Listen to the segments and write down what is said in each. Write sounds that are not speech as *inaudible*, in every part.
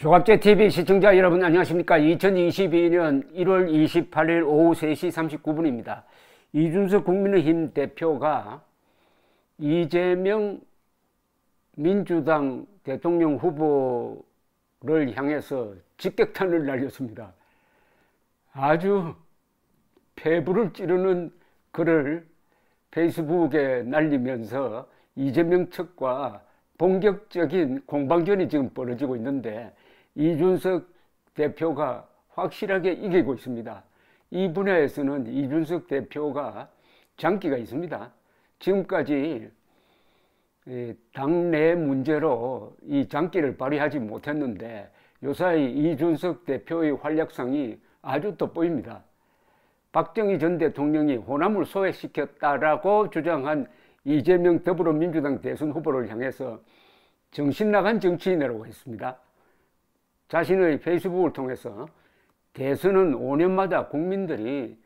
조갑제 TV 시청자 여러분 안녕하십니까? 2022년 1월 28일 오후 3시 39분입니다. 이준석 국민의힘 대표가 이재명 민주당 대통령 후보를 향해서 직격탄을 날렸습니다. 아주 폐부를 찌르는 글을 페이스북에 날리면서 이재명 측과 본격적인 공방전이 지금 벌어지고 있는데 이준석 대표가 확실하게 이기고 있습니다. 이 분야에서는 이준석 대표가 장기가 있습니다. 지금까지 예, 당내 문제로 이 장기를 발휘하지 못했는데 요사이 이준석 대표의 활약상이 아주 돋보입니다. 박정희 전 대통령이 호남을 소외시켰다라고 주장한 이재명 더불어민주당 대선 후보를 향해서 정신 나간 정치인이라고 했습니다. 자신의 페이스북을 통해서 대선은 5년마다 국민들이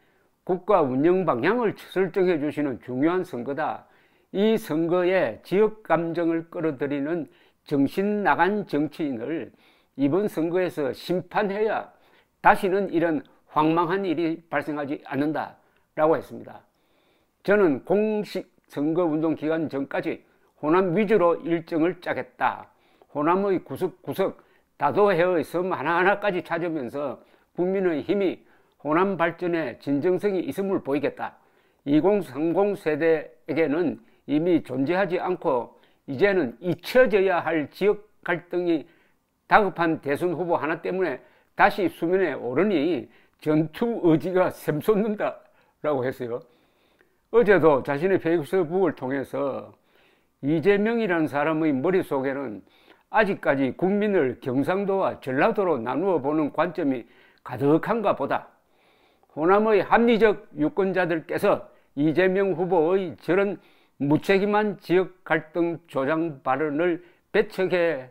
국가 운영 방향을 설정해 주시는 중요한 선거다. 이 선거에 지역 감정을 끌어들이는 정신 나간 정치인을 이번 선거에서 심판해야 다시는 이런 황망한 일이 발생하지 않는다. 라고 했습니다. 저는 공식 선거운동 기간 전까지 호남 위주로 일정을 짜겠다. 호남의 구석구석 다도해의 섬 하나하나까지 찾으면서 국민의 힘이 호남 발전에 진정성이 있음을 보이겠다. 2030 세대에게는 이미 존재하지 않고 이제는 잊혀져야 할 지역 갈등이 다급한 대선 후보 하나 때문에 다시 수면에 오르니 전투 의지가 샘솟는다 라고 했어요. 어제도 자신의 페이스북을 통해서 이재명이라는 사람의 머릿속에는 아직까지 국민을 경상도와 전라도로 나누어 보는 관점이 가득한가 보다. 호남의 합리적 유권자들께서 이재명 후보의 저런 무책임한 지역 갈등 조장 발언을 배척해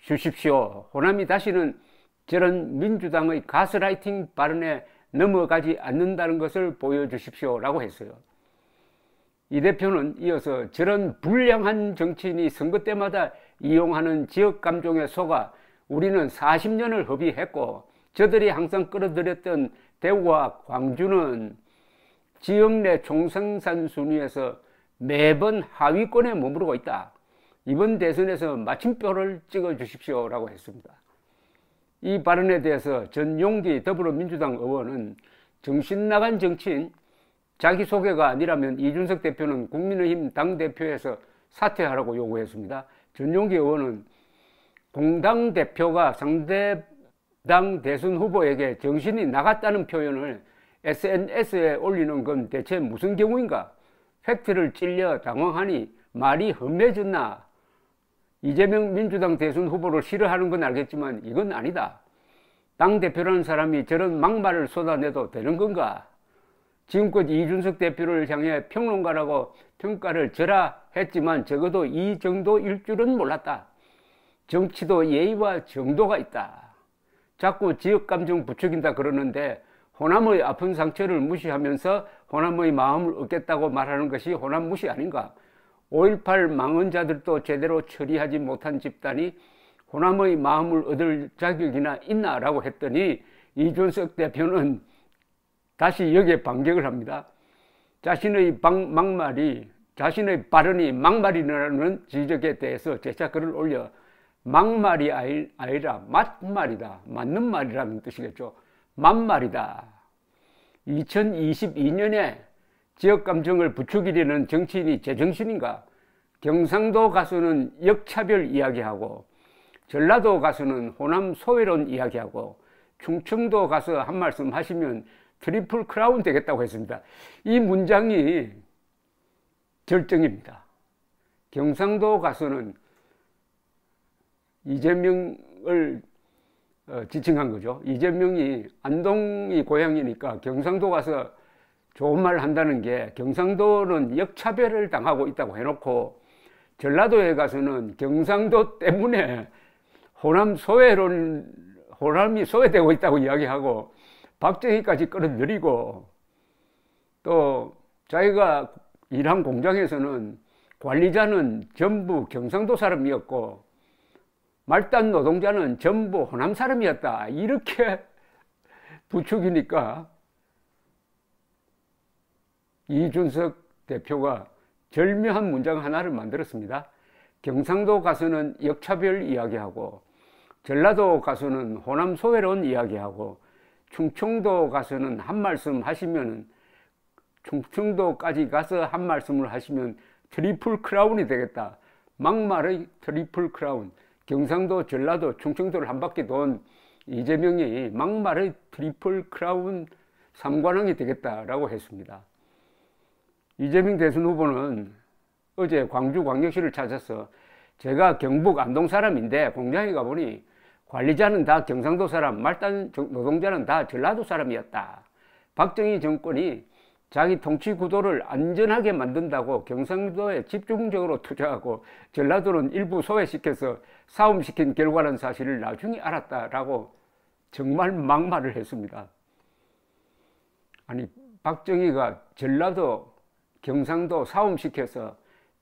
주십시오. 호남이 다시는 저런 민주당의 가스라이팅 발언에 넘어가지 않는다는 것을 보여주십시오. 라고 했어요. 이 대표는 이어서 저런 불량한 정치인이 선거 때마다 이용하는 지역 감정에 속아 우리는 40년을 허비했고 저들이 항상 끌어들였던 대구와 광주는 지역 내 총생산 순위에서 매번 하위권에 머무르고 있다. 이번 대선에서 마침표를 찍어 주십시오라고 했습니다. 이 발언에 대해서 전용기 더불어민주당 의원은 정신 나간 정치인 자기소개가 아니라면 이준석 대표는 국민의힘 당대표에서 사퇴하라고 요구했습니다. 전용기 의원은 공당 대표가 상대당 대선 후보에게 정신이 나갔다는 표현을 SNS에 올리는 건 대체 무슨 경우인가? 팩트를 찔려 당황하니 말이 험해졌나? 이재명 민주당 대선 후보를 싫어하는 건 알겠지만 이건 아니다. 당대표라는 사람이 저런 막말을 쏟아내도 되는 건가? 지금껏 이준석 대표를 향해 평론가라고 평가를 절하했지만 적어도 이 정도일 줄은 몰랐다. 정치도 예의와 정도가 있다. 자꾸 지역감정 부추긴다 그러는데 호남의 아픈 상처를 무시하면서 호남의 마음을 얻겠다고 말하는 것이 호남 무시 아닌가. 5.18 망언자들도 제대로 처리하지 못한 집단이 호남의 마음을 얻을 자격이나 있나라고 했더니 이준석 대표는 다시 여기에 반격을 합니다. 자신의 방, 막말이 자신의 발언이 막말이라는 지적에 대해서 제차 글을 올려 막말이 아니라 맞말이다. 맞는 말이라는 뜻이겠죠. 맞말이다. 2022년에 지역 감정을 부추기려는 정치인이 제정신인가? 경상도 가수는 역차별 이야기하고 전라도 가수는 호남 소외론 이야기하고 충청도 가서 한 말씀 하시면 트리플 크라운 되겠다고 했습니다. 이 문장이 결정입니다. 경상도 가서는 이재명을 어, 지칭한 거죠. 이재명이 안동이 고향이니까 경상도 가서 좋은 말 한다는 게 경상도는 역차별을 당하고 있다고 해놓고 전라도에 가서는 경상도 때문에 호남 소외론 호남이 소외되고 있다고 이야기하고 박정희까지 끌어들이고 또 자기가 일한 공장에서는 관리자는 전부 경상도 사람이었고 말단 노동자는 전부 호남 사람이었다 이렇게 *laughs* 부추기니까 이준석 대표가 절묘한 문장 하나를 만들었습니다. 경상도 가수는 역차별 이야기하고 전라도 가수는 호남 소외론 이야기하고 충청도 가서는 한 말씀 하시면은 충청도까지 가서 한 말씀을 하시면 트리플 크라운이 되겠다. 막말의 트리플 크라운. 경상도, 전라도, 충청도를 한 바퀴 돈 이재명이 막말의 트리플 크라운 3관왕이 되겠다라고 했습니다. 이재명 대선 후보는 어제 광주광역시를 찾아서 제가 경북 안동 사람인데 공장에 가보니 관리자는 다 경상도 사람, 말단 노동자는 다 전라도 사람이었다. 박정희 정권이 자기 통치 구도를 안전하게 만든다고 경상도에 집중적으로 투자하고 전라도는 일부 소외시켜서 싸움시킨 결과는 사실을 나중에 알았다라고 정말 막말을 했습니다. 아니 박정희가 전라도 경상도 싸움시켜서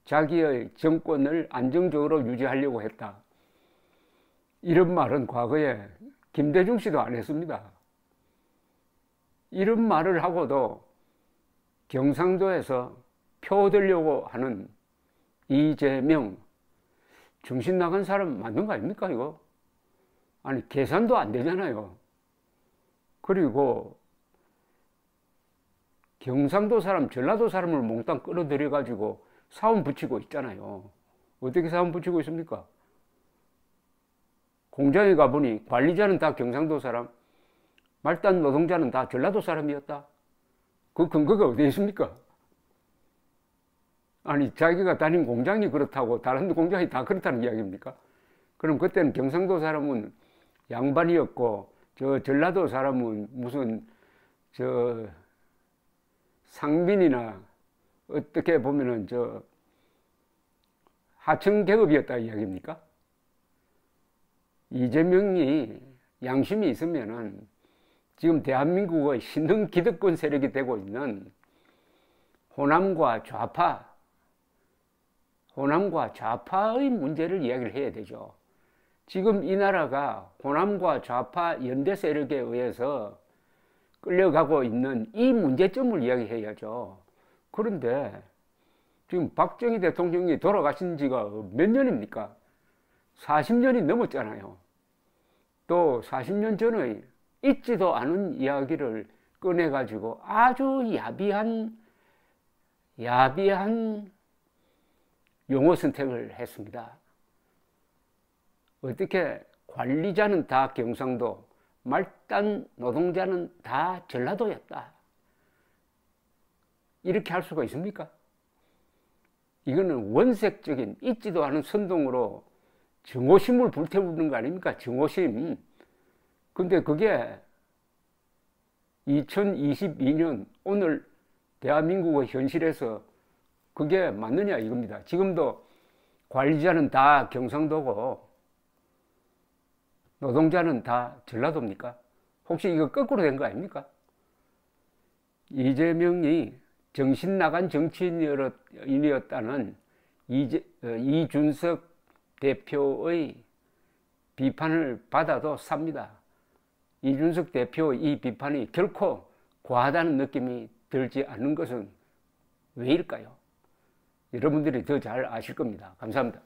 자기의 정권을 안정적으로 유지하려고 했다. 이런 말은 과거에 김대중 씨도 안 했습니다. 이런 말을 하고도 경상도에서 표 들려고 하는 이재명 중심 나간 사람 맞는 거 아닙니까 이거? 아니 계산도 안 되잖아요. 그리고 경상도 사람, 전라도 사람을 몽땅 끌어들여 가지고 사원 붙이고 있잖아요. 어떻게 사원 붙이고 있습니까? 공장에 가보니 관리자는 다 경상도 사람, 말단 노동자는 다 전라도 사람이었다. 그 근거가 어디 있습니까? 아니, 자기가 다닌 공장이 그렇다고 다른 공장이 다 그렇다는 이야기입니까? 그럼 그때는 경상도 사람은 양반이었고, 저 전라도 사람은 무슨, 저, 상민이나 어떻게 보면은 저 하층 계급이었다 이야기입니까? 이재명이 양심이 있으면은 지금 대한민국의 신흥 기득권 세력이 되고 있는 호남과 좌파, 호남과 좌파의 문제를 이야기를 해야 되죠. 지금 이 나라가 호남과 좌파 연대 세력에 의해서 끌려가고 있는 이 문제점을 이야기해야죠. 그런데 지금 박정희 대통령이 돌아가신 지가 몇 년입니까? 40년이 넘었잖아요. 또 40년 전의 있지도 않은 이야기를 꺼내가지고 아주 야비한, 야비한 용어 선택을 했습니다. 어떻게 관리자는 다 경상도, 말단 노동자는 다 전라도였다. 이렇게 할 수가 있습니까? 이거는 원색적인 있지도 않은 선동으로 증오심을 불태우는 거 아닙니까? 증오심. 근데 그게 2022년 오늘 대한민국의 현실에서 그게 맞느냐 이겁니다. 지금도 관리자는 다 경상도고 노동자는 다 전라도입니까? 혹시 이거 거꾸로 된 거 아닙니까? 이재명이 정신 나간 정치인이었다는 이제, 어, 이준석 대표의 비판을 받아도 삽니다. 이준석 대표이 비판이 결코 과하다는 느낌이 들지 않는 것은 왜일까요? 여러분들이 더 잘 아실 겁니다. 감사합니다.